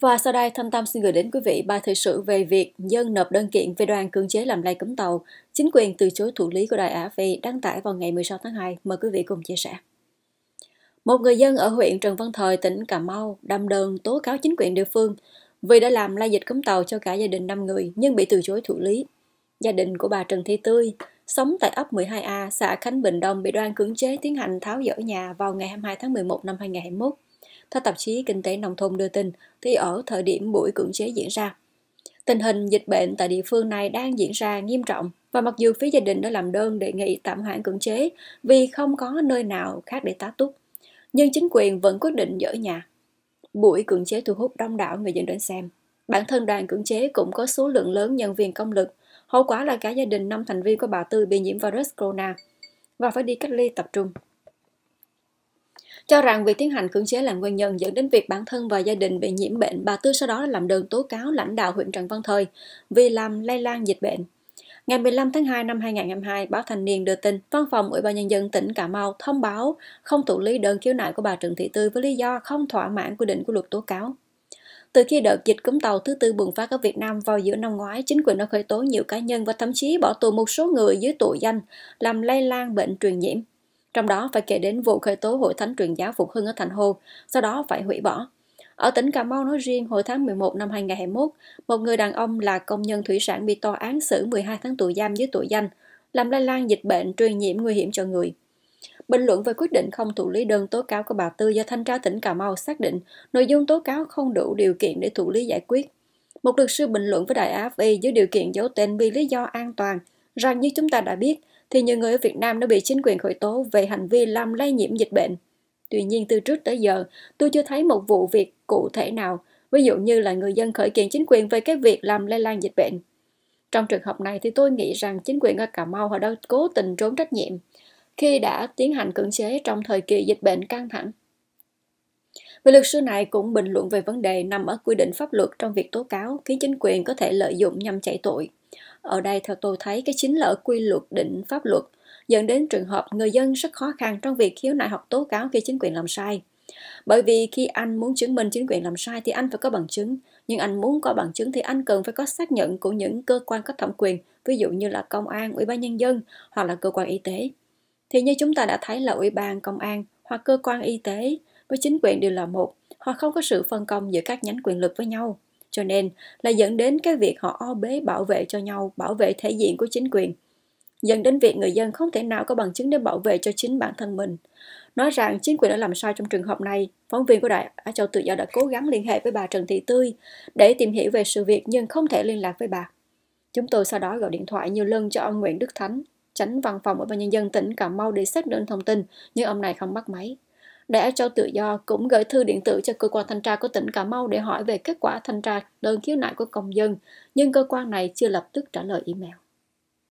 Và sau đây, Thâm Tâm xin gửi đến quý vị ba thời sự về việc dân nộp đơn kiện về đoàn cưỡng chế làm lay cấm tàu. Chính quyền từ chối thủ lý của Đài Á Phi đăng tải vào ngày 16 tháng 2. Mời quý vị cùng chia sẻ. Một người dân ở huyện Trần Văn Thời, tỉnh Cà Mau đâm đơn tố cáo chính quyền địa phương vì đã làm lai dịch cấm tàu cho cả gia đình 5 người nhưng bị từ chối thủ lý. Gia đình của bà Trần Thi Tươi sống tại ấp 12A, xã Khánh Bình Đông bị đoàn cưỡng chế tiến hành tháo dỡ nhà vào ngày 22 tháng 11 năm 2021 theo tạp chí Kinh tế Nông thôn đưa tin, thì ở thời điểm buổi cưỡng chế diễn ra, tình hình dịch bệnh tại địa phương này đang diễn ra nghiêm trọng và mặc dù phía gia đình đã làm đơn đề nghị tạm hoãn cưỡng chế vì không có nơi nào khác để tá túc, nhưng chính quyền vẫn quyết định dỡ nhà. Buổi cưỡng chế thu hút đông đảo người dân đến xem. Bản thân đoàn cưỡng chế cũng có số lượng lớn nhân viên công lực, hậu quả là cả gia đình năm thành viên của bà Tư bị nhiễm virus corona và phải đi cách ly tập trung cho rằng việc tiến hành cưỡng chế là nguyên nhân dẫn đến việc bản thân và gia đình bị nhiễm bệnh. Bà Tư sau đó làm đơn tố cáo lãnh đạo huyện Trần Văn Thời vì làm lây lan dịch bệnh. Ngày 15 tháng 2 năm 2022, báo Thanh niên đưa tin Văn phòng Ủy ban Nhân dân tỉnh Cà Mau thông báo không thụ lý đơn khiếu nại của bà Trần Thị Tư với lý do không thỏa mãn quy định của luật tố cáo. Từ khi đợt dịch cúm tàu thứ tư bùng phát ở Việt Nam vào giữa năm ngoái, chính quyền đã khởi tố nhiều cá nhân và thậm chí bỏ tù một số người dưới tội danh làm lây lan bệnh truyền nhiễm trong đó phải kể đến vụ khởi tố hội thánh truyền giáo Phục Hưng ở Thành Hồ, sau đó phải hủy bỏ. Ở tỉnh Cà Mau nói riêng, hồi tháng 11 năm 2021, một người đàn ông là công nhân thủy sản bị tòa án xử 12 tháng tù giam dưới tội danh, làm lây lan dịch bệnh truyền nhiễm nguy hiểm cho người. Bình luận về quyết định không thụ lý đơn tố cáo của bà Tư do Thanh tra tỉnh Cà Mau xác định nội dung tố cáo không đủ điều kiện để thụ lý giải quyết. Một luật sư bình luận với đài AFI dưới e điều kiện giấu tên vì lý do an toàn rằng như chúng ta đã biết, thì nhiều người ở Việt Nam đã bị chính quyền khởi tố về hành vi làm lây nhiễm dịch bệnh. Tuy nhiên từ trước tới giờ, tôi chưa thấy một vụ việc cụ thể nào, ví dụ như là người dân khởi kiện chính quyền về cái việc làm lây lan dịch bệnh. Trong trường hợp này thì tôi nghĩ rằng chính quyền ở Cà Mau họ đã cố tình trốn trách nhiệm khi đã tiến hành cưỡng chế trong thời kỳ dịch bệnh căng thẳng. Vị luật sư này cũng bình luận về vấn đề nằm ở quy định pháp luật trong việc tố cáo khiến chính quyền có thể lợi dụng nhằm chạy tội. Ở đây theo tôi thấy cái chính là ở quy luật định pháp luật, dẫn đến trường hợp người dân rất khó khăn trong việc khiếu nại hoặc tố cáo khi chính quyền làm sai. Bởi vì khi anh muốn chứng minh chính quyền làm sai thì anh phải có bằng chứng, nhưng anh muốn có bằng chứng thì anh cần phải có xác nhận của những cơ quan có thẩm quyền, ví dụ như là công an, ủy ban nhân dân hoặc là cơ quan y tế. Thì như chúng ta đã thấy là ủy ban, công an hoặc cơ quan y tế với chính quyền đều là một, hoặc không có sự phân công giữa các nhánh quyền lực với nhau cho nên là dẫn đến cái việc họ o bế bảo vệ cho nhau, bảo vệ thể diện của chính quyền. Dẫn đến việc người dân không thể nào có bằng chứng để bảo vệ cho chính bản thân mình. Nói rằng chính quyền đã làm sao trong trường hợp này, phóng viên của Đại Á Châu Tự Do đã cố gắng liên hệ với bà Trần Thị Tươi để tìm hiểu về sự việc nhưng không thể liên lạc với bà. Chúng tôi sau đó gọi điện thoại nhiều lần cho ông Nguyễn Đức Thánh, tránh văn phòng Ủy ban Nhân dân tỉnh Cà Mau để xác định thông tin, nhưng ông này không bắt máy để Ai Châu Tự Do cũng gửi thư điện tử cho cơ quan thanh tra của tỉnh Cà Mau để hỏi về kết quả thanh tra đơn khiếu nại của công dân, nhưng cơ quan này chưa lập tức trả lời email.